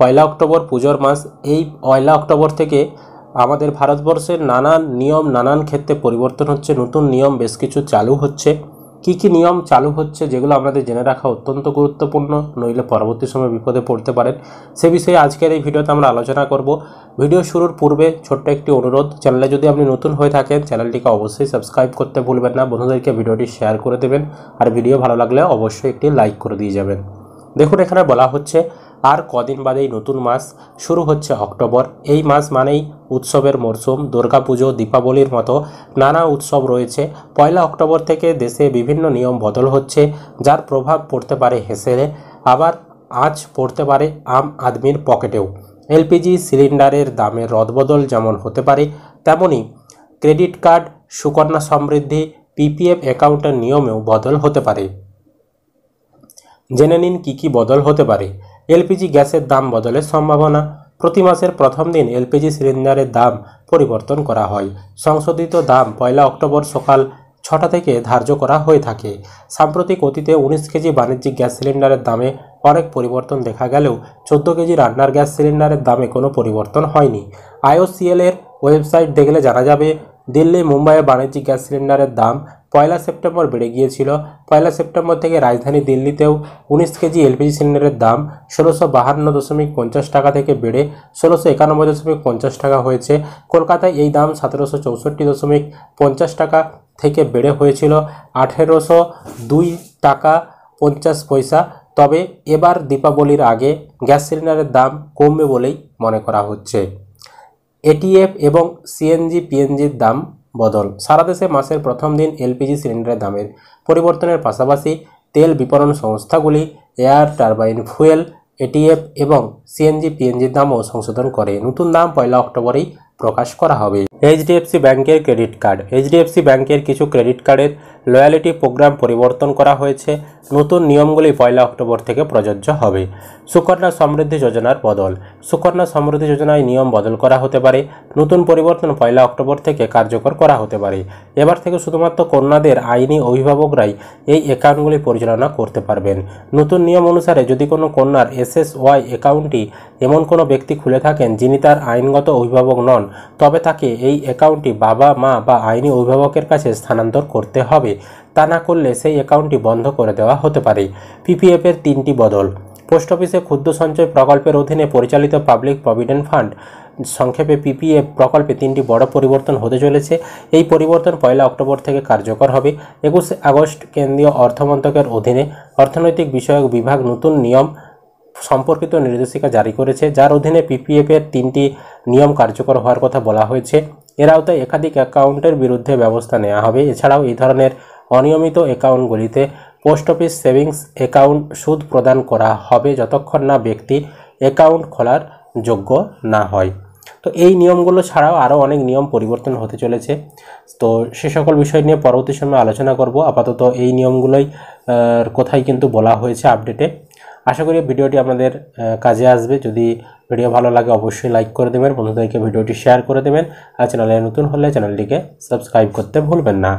পয়লা October পুজোর মাস এই পয়লা October থেকে আমাদের ভারতবর্ষের নানান নিয়ম নানান ক্ষেত্রে পরিবর্তন হচ্ছে নতুন নিয়ম বেশ কিছু চালু হচ্ছে কি কি নিয়ম চালু হচ্ছে যেগুলো আমাদের জেনে রাখা অত্যন্ত গুরুত্বপূর্ণ নইলে পরবর্তী সময় বিপদে পড়তে পারেন সে বিষয়ে আজকের এই ভিডিওতে আমরা আলোচনা করব ভিডিও শুরুর পূর্বে ছোট্ট একটি অনুরোধ চ্যানেলে যদি আপনি নতুন হয়ে থাকেন চ্যানেলটিকে অবশ্যই সাবস্ক্রাইব করতে ভুলবেন না বন্ধুদেরকে ভিডিওটি শেয়ার করে দেবেন আর ভিডিও ভালো লাগলে অবশ্যই একটি লাইক করে দিয়ে যাবেন দেখুন এখানে বলা হচ্ছে আর কদিন বাদেই নতুন মাস শুরু হচ্ছে অক্টোবর এই মাস মানেই উৎসবের মরশুম দুর্গাপুজো দীপাবলির মতো নানা উৎসব রয়েছে পয়লা অক্টোবর থেকে দেশে বিভিন্ন নিয়ম বদল হচ্ছে যার প্রভাব পড়তে পারে হেসেলে আবার আজ পড়তে পারে আম আদমির পকেটেও এলপিজি সিলিন্ডারের দামের রদবদল যেমন হতে পারে তেমনই credit card Sukanya Samriddhi PPF অ্যাকাউন্টের নিয়মেও বদল হতে পারে জেনে নিন কী কী বদল হতে পারে এলপিজি গ্যাসের দাম বদলের সম্ভাবনা প্রতি মাসের প্রথম দিন এলপিজি সিলিন্ডারের দাম পরিবর্তন করা হয় সংশোধিত দাম পয়লা অক্টোবর সকাল ছটা থেকে ধার্য করা হয়ে থাকে সাম্প্রতিক অতীতে উনিশ কেজি বাণিজ্যিক গ্যাস সিলিন্ডারের দামে অনেক পরিবর্তন দেখা গেলেও চোদ্দো কেজি রান্নার গ্যাস সিলিন্ডারের দামে কোনো পরিবর্তন হয়নি আইওসিএলের ওয়েবসাইট দেখলে জানা যাবে দিল্লি মুম্বাইয়ে বাণিজ্যিক গ্যাস সিলিন্ডারের দাম পয়লা সেপ্টেম্বর বেড়ে গিয়েছিল পয়লা সেপ্টেম্বর থেকে রাজধানী দিল্লিতেও উনিশ কেজি এলপিজি সিলিন্ডারের দাম ষোলোশো বাহান্ন দশমিক পঞ্চাশ টাকা থেকে বেড়ে ষোলোশো একানব্বই দশমিক পঞ্চাশ টাকা হয়েছে কলকাতায় এই দাম সতেরোশো চৌষট্টি দশমিক পঞ্চাশ টাকা থেকে বেড়ে হয়েছিল আঠেরোশো দুই টাকা পঞ্চাশ পয়সা তবে এবার দীপাবলির আগে গ্যাস সিলিন্ডারের দাম কমবে বলেই মনে করা হচ্ছে এটিএফ এবং সিএনজি পিএনজির দাম বদল সারা দেশে মাসের প্রথম দিন এলপিজি সিলিন্ডারের দামের পরিবর্তনের পাশাপাশি তেল বিপণন সংস্থাগুলি এয়ার টারবাইন ফুয়েল এটিএফ এবং সিএনজি পিএনজির দামও সংশোধন করে নতুন দাম পয়লা অক্টোবরেই প্রকাশ করা হবে এইচডিএফসি ব্যাংকের ক্রেডিট কার্ড এইচডিএফসি ব্যাংকের কিছু ক্রেডিট কার্ডের লয়ালিটি প্রোগ্রাম পরিবর্তন করা হয়েছে নতুন নিয়মগুলি পয়লা অক্টোবর থেকে প্রযোজ্য হবে সুকন্যা সমৃদ্ধি যোজনার বদল সুকন্যা সমৃদ্ধি যোজনায় নিয়ম বদল করা হতে পারে নতুন পরিবর্তন পয়লা অক্টোবর থেকে কার্যকর করা হতে পারে এবার থেকে শুধুমাত্র কন্যাদের আইনি অভিভাবকরাই এই অ্যাকাউন্টগুলি পরিচালনা করতে পারবেন নতুন নিয়ম অনুসারে যদি কোনো কন্যার এসএসওয়াই অ্যাকাউন্টটি এমন কোনো ব্যক্তি খুলে থাকেন যিনি তার আইনগত অভিভাবক নন তবে তাকে এই সেই অ্যাকাউন্টটি বাবা মা বা আইনি অভিভাবকের কাছে স্থানান্তর করতে হবে তা না করলে সেই অ্যাকাউন্টটি বন্ধ করে দেওয়া হতে পারে পিপিএফের তিনটি বদল পোস্ট অফিসে ক্ষুদ্র সঞ্চয় প্রকল্পের অধীনে পরিচালিত পাবলিক প্রভিডেন্ট ফান্ড সংক্ষেপে পিপিএফ প্রকল্পে তিনটি বড় পরিবর্তন হতে চলেছে এই পরিবর্তন পয়লা অক্টোবর থেকে কার্যকর হবে একুশে আগস্ট কেন্দ্রীয় অর্থমন্ত্রকের অধীনে অর্থনৈতিক বিষয়ক বিভাগ নতুন নিয়ম সম্পর্কিত নির্দেশিকা জারি করেছে যার অধীনে পিপিএফের তিনটি নিয়ম কার্যকর হওয়ার কথা বলা হয়েছে এর আওতায় একাধিক অ্যাকাউন্টের বিরুদ্ধে ব্যবস্থা নেওয়া হবে এছাড়াও এই ধরনের অনিয়মিত অ্যাকাউন্টগুলিতে পোস্ট অফিস সেভিংস অ্যাকাউন্ট সুদ প্রদান করা হবে যতক্ষণ না ব্যক্তি অ্যাকাউন্ট খোলার যোগ্য না হয় তো এই নিয়মগুলো ছাড়াও আরও অনেক নিয়ম পরিবর্তন হতে চলেছে তো সে সকল বিষয় নিয়ে পরবর্তী সময় আলোচনা করব আপাতত এই নিয়মগুলোই কোথায় কিন্তু বলা হয়েছে আপডেটে আশা করি ভিডিওটি আপনাদের কাজে আসবে যদি ভিডিও ভালো লাগে অবশ্যই লাইক করে দেবেন বন্ধুদেরকে ভিডিওটি শেয়ার করে দেবেন আর চ্যানেলে নতুন হলে চ্যানেলটিকে সাবস্ক্রাইব করতে ভুলবেন না